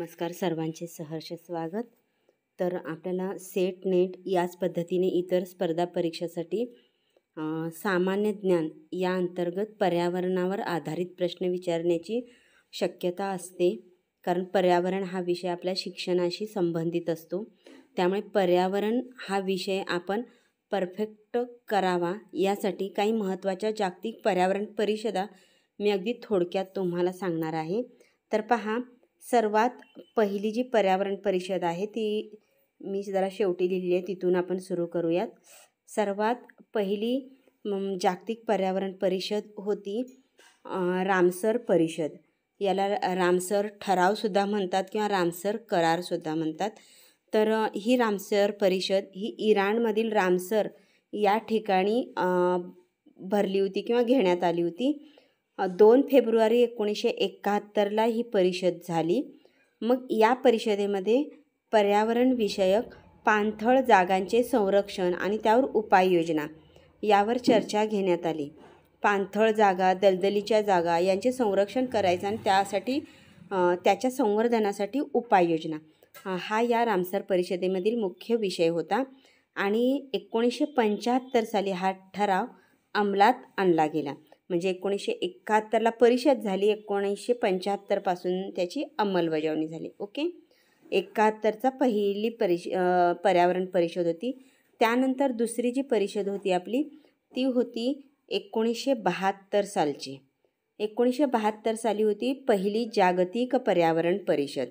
नमस्कार सर्वांचे सहर्ष स्वागत तर आपल्याला सेट नेट याच पद्धतीने इतर स्पर्धा परीक्षेसाठी सामान्य ज्ञान या अंतर्गत पर्यावरणावर आधारित प्रश्न विचारण्याची शक्यता असते कारण पर्यावरण हा विषय आपल्या शिक्षणाशी संबंधित असतो त्यामुळे पर्यावरण हा विषय आपण परफेक्ट करावा यासाठी काही महत्त्वाच्या जागतिक पर्यावरण परिषदा मी अगदी थोडक्यात तुम्हाला सांगणार आहे तर पहा सर्वात पहिली जी पर्यावरण परिषद आहे ती मी जरा शेवटी लिहिली आहे तिथून आपण सुरू करूयात सर्वात पहिली जागतिक पर्यावरण परिषद होती रामसर परिषद याला रामसर ठरावसुद्धा म्हणतात किंवा रामसर करारसुद्धा म्हणतात तर ही रामसर परिषद ही इराणमधील रामसर या ठिकाणी भरली होती किंवा घेण्यात आली होती दोन फेब्रुवारी एकोणीसशे एकाहत्तरला ही परिषद झाली मग या परिषदेमध्ये पर्यावरण विषयक पाणथळ जागांचे संरक्षण आणि त्यावर उपाययोजना यावर चर्चा घेण्यात आली पाणथळ जागा दलदलीच्या जागा यांचे संरक्षण करायचं आणि त्यासाठी त्याच्या संवर्धनासाठी उपाययोजना हा या रामसर परिषदेमधील मुख्य विषय होता आणि एकोणीसशे पंच्याहत्तर साली हा ठराव अंमलात आणला गेला म्हणजे एकोणीसशे एकाहत्तरला परिषद झाली एकोणीसशे पंच्याहत्तरपासून त्याची अंमलबजावणी झाली ओके एकाहत्तरचा पहिली परिष पर्यावरण परिषद होती त्यानंतर दुसरी जी परिषद होती आपली ती होती एकोणीसशे बहात्तर सालची एकोणीसशे बहात्तर साली होती पहिली जागतिक पर्यावरण परिषद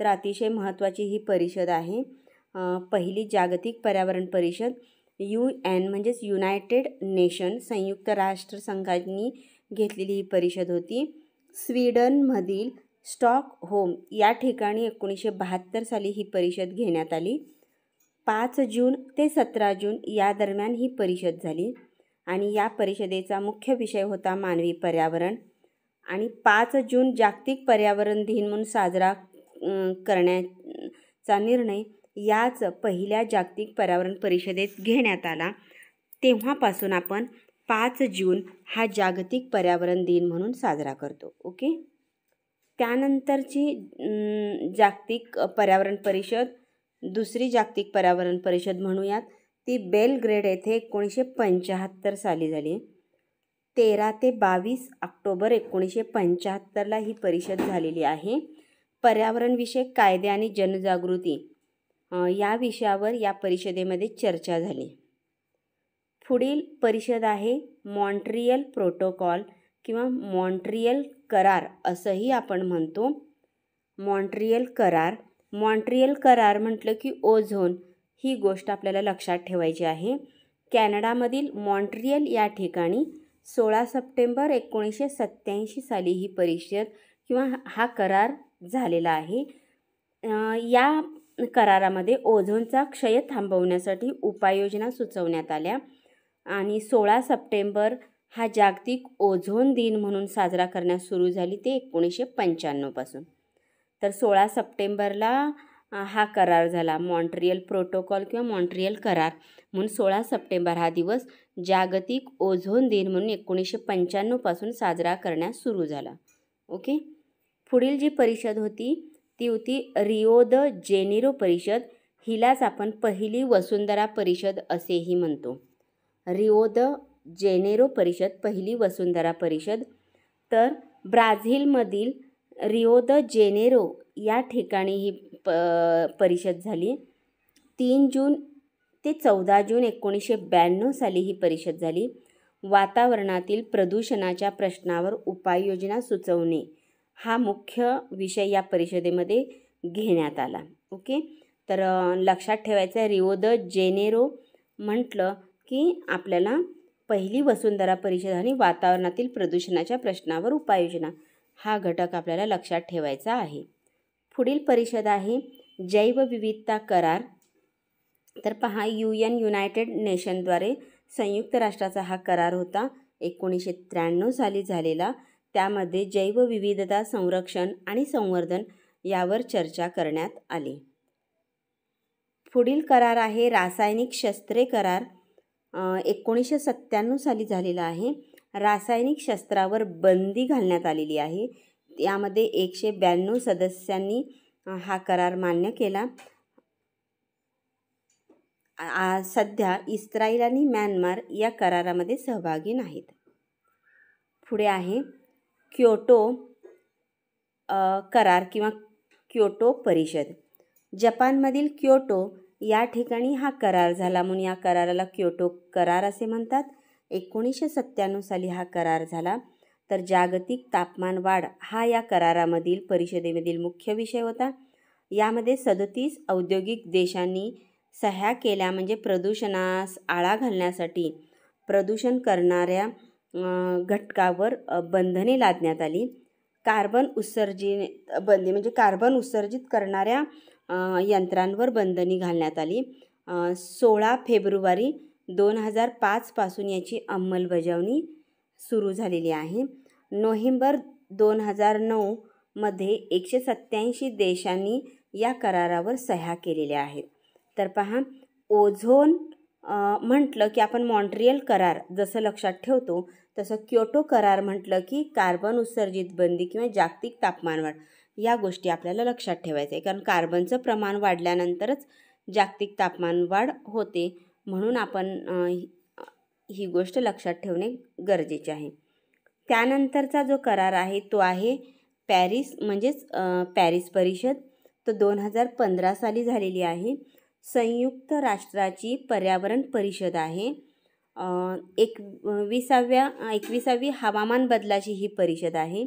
तर अतिशय महत्त्वाची ही परिषद आहे पहिली जागतिक पर्यावरण परिषद यू एन म्हणजेच युनायटेड नेशन संयुक्त राष्ट्रसंघांनी घेतलेली ही परिषद होती स्वीडनमधील स्टॉक होम या ठिकाणी एकोणीसशे बहात्तर साली ही परिषद घेण्यात आली पाच जून ते सतरा जून या दरम्यान ही परिषद झाली आणि या परिषदेचा मुख्य विषय होता मानवी पर्यावरण आणि पाच जून जागतिक पर्यावरण दिन म्हणून साजरा करण्याचा निर्णय याच पहिल्या जागतिक पर्यावरण परिषदेत घेण्यात आला तेव्हापासून आपण पाच जून हा जागतिक पर्यावरण दिन म्हणून साजरा करतो ओके त्यानंतरची जागतिक पर्यावरण परिषद दुसरी जागतिक पर्यावरण परिषद म्हणूयात ती बेलग्रेड येथे एकोणीसशे पंच्याहत्तर साली झाली तेरा ते बावीस ऑक्टोबर एकोणीसशे पंच्याहत्तरला ही परिषद झालेली आहे पर्यावरणविषयक कायदे आणि जनजागृती या विषयावर या परिषदेमध्ये चर्चा झाली पुढील परिषद आहे मॉन्ट्रियल प्रोटोकॉल किंवा मॉन्ट्रियल करार असंही आपण म्हणतो मॉन्ट्रियल करार मॉन्ट्रियल करार म्हटलं की ओझोन ही गोष्ट आपल्याला लक्षात ठेवायची आहे कॅनडामधील मॉन्ट्रियल या ठिकाणी सोळा सप्टेंबर एकोणीसशे सत्त्याऐंशी साली ही परिषद किंवा हा करार झालेला आहे या करारामध्ये ओझोनचा क्षय थांबवण्यासाठी उपाययोजना सुचवण्यात आल्या आणि सोळा सप्टेंबर हा जागतिक ओझोन दिन म्हणून साजरा करण्यास सुरू झाली ते एकोणीसशे पंच्याण्णवपासून तर सोळा सप्टेंबरला हा करार झाला मॉन्ट्रियल प्रोटोकॉल किंवा मॉन्ट्रियल करार म्हणून सोळा सप्टेंबर हा दिवस जागतिक ओझोन दिन म्हणून एकोणीसशे पंच्याण्णवपासून साजरा करण्यास सुरू झाला ओके पुढील जी परिषद होती ती होती रिओ द जेनेरो परिषद हिलाच आपण पहिली वसुंधरा परिषद असेही म्हणतो रिओ द जेनेरो परिषद पहिली वसुंधरा परिषद तर ब्राझीलमधील रिओ द जेनेरो या ठिकाणी ही प परिषद झाली तीन जून ते चौदा जून एकोणीसशे ब्याण्णव साली ही परिषद झाली वातावरणातील प्रदूषणाच्या प्रश्नावर उपाययोजना सुचवणे हा मुख्य विषय या परिषदेमध्ये घेण्यात आला ओके तर लक्षात ठेवायचं आहे रिओ द जेनेरो म्हटलं की आपल्याला पहिली वसुंधरा परिषद आणि वातावरणातील प्रदूषणाच्या प्रश्नावर उपाययोजना हा घटक आपल्याला लक्षात ठेवायचा आहे पुढील परिषद आहे जैवविविधता करार तर पहा यू एन युनायटेड नेशनद्वारे संयुक्त राष्ट्राचा हा करार होता एकोणीसशे त्र्याण्णव साली झालेला त्यामध्ये जैवविविधता संरक्षण आणि संवर्धन यावर चर्चा करण्यात आली पुढील करार आहे रासायनिक शस्त्रे करार एकोणीसशे सत्त्याण्णव साली झालेला आहे रासायनिक शस्त्रावर बंदी घालण्यात आलेली आहे यामध्ये एकशे ब्याण्णव सदस्यांनी हा करार मान्य केला सध्या इस्रायल आणि म्यानमार या करारामध्ये सहभागी नाहीत पुढे आहे क्योटो करार किंवा क्योटो परिषद जपानमधील क्योटो या ठिकाणी हा करार झाला म्हणून या कराराला क्योटो करार असे म्हणतात एकोणीसशे सत्त्याण्णव साली हा करार झाला तर जागतिक तापमान वाढ हा या करारामधील परिषदेमधील मुख्य विषय होता यामध्ये सदतीस औद्योगिक देशांनी सह्या केल्या म्हणजे प्रदूषणास आळा घालण्यासाठी प्रदूषण करणाऱ्या घटकावर बंधने लादण्यात आली कार्बन उत्सर्जित बंदी म्हणजे कार्बन उत्सर्जित करणाऱ्या यंत्रांवर बंधनी घालण्यात आली सोळा फेब्रुवारी दोन हजार पाचपासून याची अंमलबजावणी सुरू झालेली आहे नोव्हेंबर दोन हजार नऊमध्ये एकशे सत्त्याऐंशी देशांनी या करारावर सह्या केलेल्या आहेत तर पहा ओझोन म्हटलं की आपण मॉन्ट्रियल करार जसं लक्षात ठेवतो तसं क्योटो करार म्हटलं की कार्बन उत्सर्जित बंदी किंवा जागतिक तापमान वाढ या गोष्टी आपल्याला लक्षात ठेवायचं आहे कारण कार्बनचं प्रमाण वाढल्यानंतरच जागतिक तापमान वाढ होते म्हणून आपण ही गोष्ट लक्षात ठेवणे गरजेचे आहे त्यानंतरचा जो करार आहे तो आहे पॅरिस म्हणजेच पॅरिस परिषद तो दोन हजार पंधरा साली झालेली आहे संयुक्त राष्ट्राची पर्यावरण परिषद आहे एक विसाव्या एकविसावी हवामान बदलाची ही परिषद आहे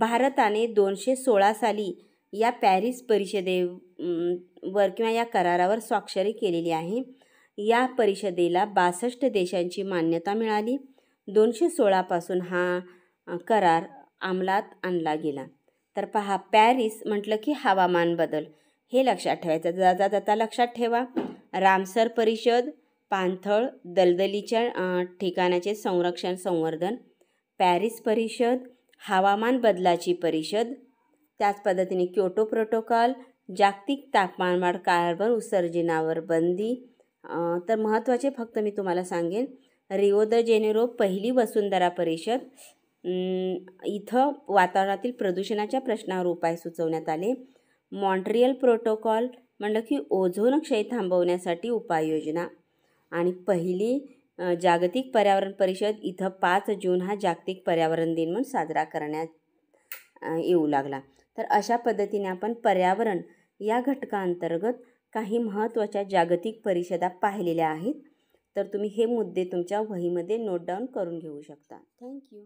भारताने दोनशे सोळा साली या पॅरिस परिषदेवर किंवा या करारावर स्वाक्षरी केलेली आहे या परिषदेला बासष्ट देशांची मान्यता मिळाली दोनशे सोळापासून हा करार अंमलात आणला गेला तर पहा पॅरिस म्हटलं की हवामान बदल हे लक्षात ठेवायचं जाता जाता लक्षात ठेवा रामसर परिषद पाणथळ दलदलीच्या ठिकाणाचे संरक्षण संवर्धन पॅरिस परिषद हवामान बदलाची परिषद त्याच पद्धतीने क्योटो प्रोटोकॉल जागतिक तापमानवाढ कार्बन उत्सर्जनावर बंदी तर महत्त्वाचे फक्त मी तुम्हाला सांगेन रिओ द जेनेरो पहिली वसुंधरा परिषद इथं वातावरणातील प्रदूषणाच्या प्रश्नावर उपाय सुचवण्यात आले मॉन्ट्रियल प्रोटोकॉल म्हणलं की ओझोन क्षय थांबवण्यासाठी उपाययोजना आणि पहिली जागतिक पर्यावरण परिषद इथं पाच जून हा जागतिक पर्यावरण दिन म्हणून साजरा करण्यात येऊ लागला तर अशा पद्धतीने आपण पर्यावरण या घटकाअंतर्गत काही महत्त्वाच्या जागतिक परिषदा पाहिलेल्या आहेत तर तुम्ही हे मुद्दे तुमच्या वहीमध्ये नोट डाऊन करून घेऊ शकता थँक्यू